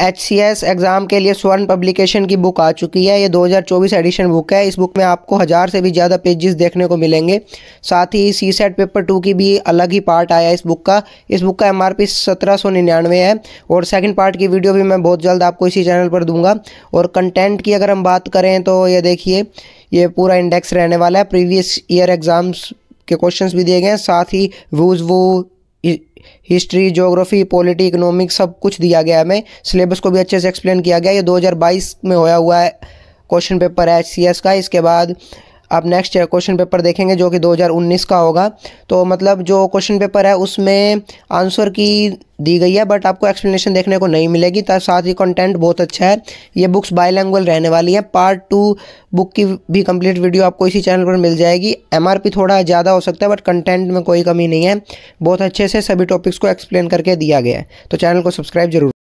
H C S exam के लिए स्वर्ण पब्लिकेशन की बुक आ चुकी है ये 2024 एडिशन बुक है इस बुक में आपको हज़ार से भी ज़्यादा पेजेस देखने को मिलेंगे साथ ही सी सेट पेपर टू की भी अलग ही पार्ट आया इस बुक का इस बुक का एम आर पी सत्रह सौ निन्यानवे है और सेकंड पार्ट की वीडियो भी मैं बहुत जल्द आपको इसी चैनल पर दूंगा और कंटेंट की अगर हम बात करें तो ये देखिए ये पूरा इंडेक्स रहने वाला है प्रीवियस ईयर एग्ज़ाम्स के क्वेश्चंस भी दिए गए हैं साथ ही वूज वो हिस्ट्री जोग्राफी पॉलिटी इकोनॉमिक सब कुछ दिया गया है हमें सिलेबस को भी अच्छे से एक्सप्लेन किया गया ये 2022 में होया हुआ है क्वेश्चन पेपर है एच का इसके बाद आप नेक्स्ट क्वेश्चन पेपर देखेंगे जो कि 2019 का होगा तो मतलब जो क्वेश्चन पेपर है उसमें आंसर की दी गई है बट आपको एक्सप्लेनेशन देखने को नहीं मिलेगी तो साथ ही कंटेंट बहुत अच्छा है ये बुक्स बायलैंगुअल रहने वाली है पार्ट टू बुक की भी कंप्लीट वीडियो आपको इसी चैनल पर मिल जाएगी एमआरपी थोड़ा ज़्यादा हो सकता है बट कंटेंट में कोई कमी नहीं है बहुत अच्छे से सभी टॉपिक्स को एक्सप्लेन करके दिया गया है तो चैनल को सब्सक्राइब जरूर